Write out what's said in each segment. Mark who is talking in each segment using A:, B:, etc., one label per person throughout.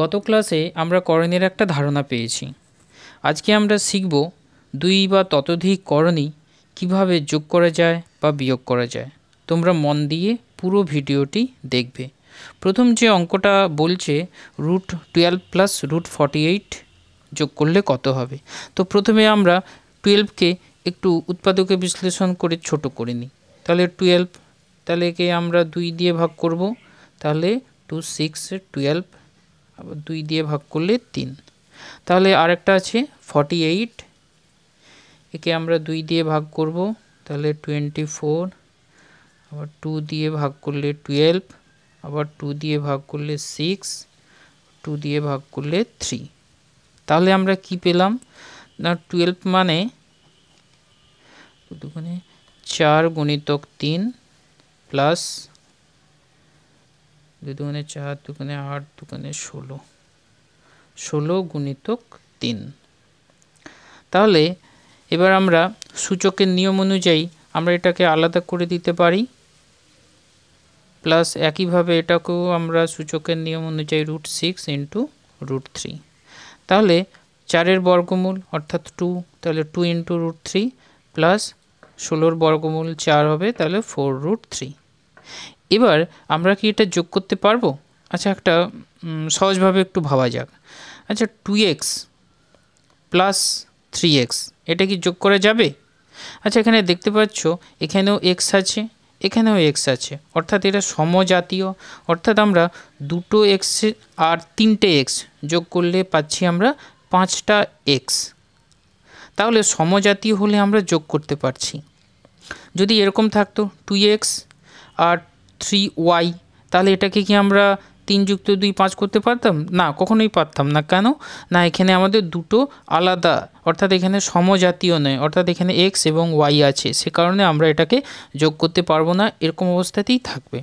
A: গত ক্লাসে আমরা করণের একটা ধারণা পেয়েছি আজকে আমরা শিখব দুই বা ততোধিক করণী কিভাবে যোগ করা যায় বা বিয়োগ করা যায় তোমরা মন দিয়ে পুরো ভিডিওটি দেখবে প্রথম যে অঙ্কটা বলছে root twelve plus root forty eight যোগ করলে কত হবে তো প্রথমে আমরা টুয়েলভকে একটু উৎপাদকে বিশ্লেষণ করে ছোট করে নিই তাহলে টুয়েলভ তাহলে কে আমরা দুই দিয়ে ভাগ করব তাহলে টু সিক্স টুয়েলভ আবার দুই দিয়ে ভাগ করলে তিন তাহলে আরেকটা আছে ফর্টি এইট একে আমরা দুই দিয়ে ভাগ করব তাহলে টোয়েন্টি ফোর আবার টু দিয়ে ভাগ করলে টুয়েলভ আবার টু দিয়ে ভাগ করলে সিক্স টু দিয়ে ভাগ করলে থ্রি তাহলে আমরা কি পেলাম না টুয়েলভ মানে দুখানে চার গুণিতক তিন প্লাস দুই দুগুণে চার দুগুণে আট দুগুণে ষোলো ষোলো গুণিতক তিন তাহলে এবার আমরা সূচকের নিয়ম অনুযায়ী আমরা এটাকে আলাদা করে দিতে পারি প্লাস একইভাবে এটাকেও আমরা সূচকের নিয়ম অনুযায়ী root six into root three তাহলে চারের বর্গমূল অর্থাৎ টু তাহলে two into root three plus ষোলোর বর্গমূল চার হবে তাহলে ফোর রুট থ্রি এবার আমরা কি এটা যোগ করতে পারবো আচ্ছা একটা সহজভাবে একটু ভাবা যাক আচ্ছা two x plus three x এটা কি যোগ করা যাবে আচ্ছা এখানে দেখতে পাচ্ছ এখানেও এক্স আছে এখানেও এক্স আছে অর্থাৎ এটা সমজাতীয় অর্থাৎ আমরা দুটো এক্স আর তিনটে এক্স যোগ করলে পাচ্ছি আমরা পাঁচটা এক্স তাহলে সমজাতীয় হলে আমরা যোগ করতে পারছি যদি এরকম থাকতো টু এক্স আর থ্রি ওয়াই তাহলে এটাকে কি আমরা তিন যুক্ত দুই পাঁচ করতে পারতাম না কখনোই পারতাম না কেন না এখানে আমাদের দুটো আলাদা অর্থাৎ এখানে সমজাতীয় নয় অর্থাৎ এখানে এক্স এবং ওয়াই আছে সে কারণে আমরা এটাকে যোগ করতে পারবো না এরকম অবস্থাতেই থাকবে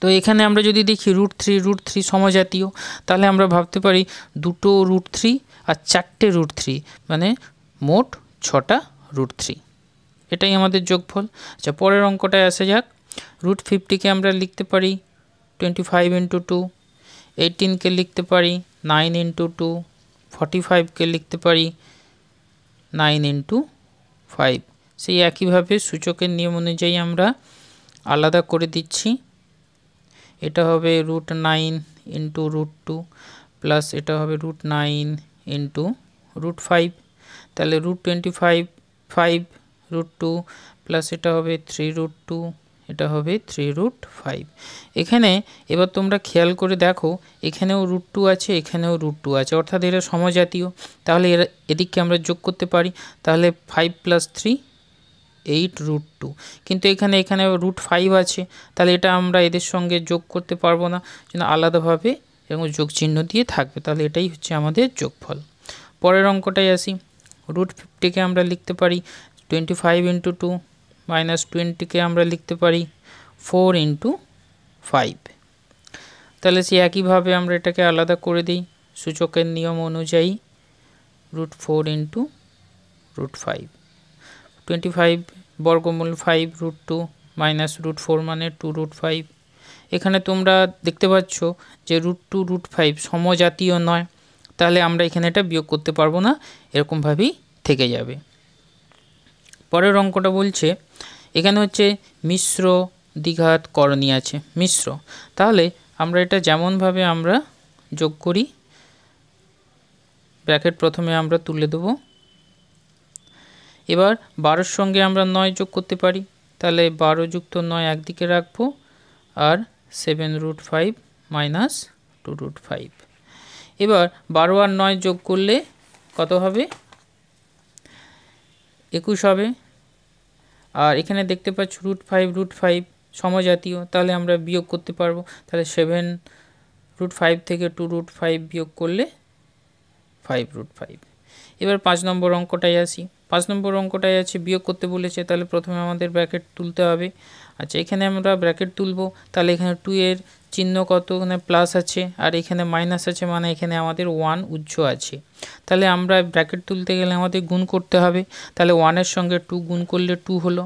A: তো এখানে আমরা যদি দেখি রুট থ্রি রুট থ্রি সমজাতীয় তাহলে আমরা ভাবতে পারি দুটো রুট থ্রি আর চারটে রুট থ্রি মানে মোট ছটা রুট থ্রি এটাই আমাদের যোগফল আচ্ছা পরের অঙ্কটায় আসা যাক রুট ফিফটিকে আমরা লিখতে পারি টোয়েন্টি ফাইভ ইন্টু টু এইটিনকে লিখতে পারি নাইন ইন্টু টু ফর্টি ফাইভকে লিখতে পারি নাইন ইন্টু ফাইভ সেই একইভাবে সূচকের নিয়ম অনুযায়ী আমরা আলাদা করে দিচ্ছি এটা হবে root nine into root two plus এটা হবে root nine into root five তাহলে root twenty five five root two plus এটা হবে থ্রি রুট টু এটা হবে থ্রি রুট ফাইভ এখানে এবার তোমরা খেয়াল করে দেখো এখানেও রুট টু আছে এখানেও রুট টু আছে অর্থাৎ এরা সমজাতীয় তাহলে এরা এদিককে আমরা যোগ করতে পারি তাহলে five plus three eight root two কিন্তু এখানে এখানে রুট ফাইভ আছে তাহলে এটা আমরা এদের সঙ্গে যোগ করতে পারবো না যেন আলাদাভাবে এরকম যোগ চিহ্ন দিয়ে থাকবে তাহলে এটাই হচ্ছে আমাদের যোগফল পরের অঙ্কটাই আসি রুট ফিফটিকে আমরা লিখতে পারি twenty five into two minus টোয়েন্টিকে আমরা লিখতে পারি ফোর ইন্টু ফাইভ তাহলে সে একইভাবে আমরা এটাকে আলাদা করে দিই সূচকের নিয়ম অনুযায়ী root four into root five twenty five বর্গমূল five root two minus root four মানে টু রুট ফাইভ এখানে তোমরা দেখতে পাচ্ছ যে রুট টু রুট ফাইভ সমজাতীয় নয় তাহলে আমরা এখানে এটা বিয়োগ করতে পারবো না এরকমভাবেই থেকে যাবে পরের অঙ্কটা বলছে এখানে হচ্ছে মিশ্র দীঘাত করণী আছে মিশ্র তাহলে আমরা এটা যেমনভাবে আমরা যোগ করি ব্র্যাকেট প্রথমে আমরা তুলে দেব এবার বারোর সঙ্গে আমরা নয় যোগ করতে পারি তাহলে বারো যুক্ত নয় একদিকে রাখবো আর seven root five minus two root five এবার বারো আর নয় যোগ করলে কত হবে একুশ হবে আর এখানে দেখতে পাচ্ছ রুট ফাইভ রুট ফাইভ সমজাতীয় তাহলে আমরা বিয়োগ করতে পারবো তাহলে সেভেন রুট ফাইভ থেকে টু রুট ফাইভ বিয়োগ করলে ফাইভ রুট ফাইভ এবার পাঁচ নম্বর অঙ্কটাই আসি পাঁচ নম্বর অঙ্কটাই আছে বিয়োগ করতে বলেছে তাহলে প্রথমে আমাদের ব্র্যাকেট তুলতে হবে আচ্ছা এখানে আমরা ব্র্যাকেট তুলব তাহলে এখানে টু এর চিহ্ন কত এখানে প্লাস আছে আর এখানে মাইনাস আছে মানে এখানে আমাদের ওয়ান উচ্চ আছে তাহলে আমরা ব্র্যাকেট তুলতে গেলে আমাদের গুণ করতে হবে তাহলে ওয়ানের সঙ্গে টু গুণ করলে টু হলো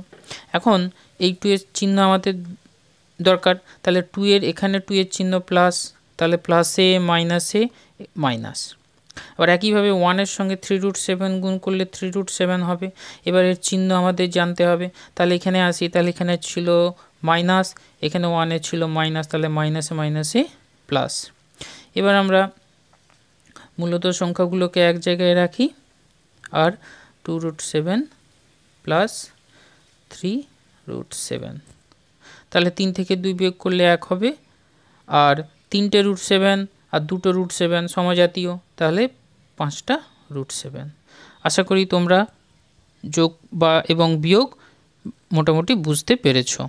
A: এখন এই টু এর চিহ্ন আমাদের দরকার তাহলে টু এর এখানে টু এর চিহ্ন প্লাস তাহলে প্লাসে মাইনাসে মাইনাস আবার একইভাবে ওয়ানের সঙ্গে থ্রি রুট সেভেন গুণ করলে থ্রি রুট সেভেন হবে এবার এর চিহ্ন আমাদের জানতে হবে তাহলে এখানে আসি তাহলে এখানে ছিল মাইনাস এখানে ওয়ানে ছিল মাইনাস তাহলে মাইনাসে মাইনাসে প্লাস এবার আমরা মূলত সংখ্যাগুলোকে এক জায়গায় রাখি আর two root seven plus three root seven তাহলে তিন থেকে দুই বিয়োগ করলে এক হবে আর তিনটে রুট সেভেন আর দুটো রুট সেভেন সমজাতীয় তাহলে পাঁচটা রুট সেভেন আশা করি তোমরা যোগ বা এবং বিয়োগ মোটামুটি বুঝতে পেরেছো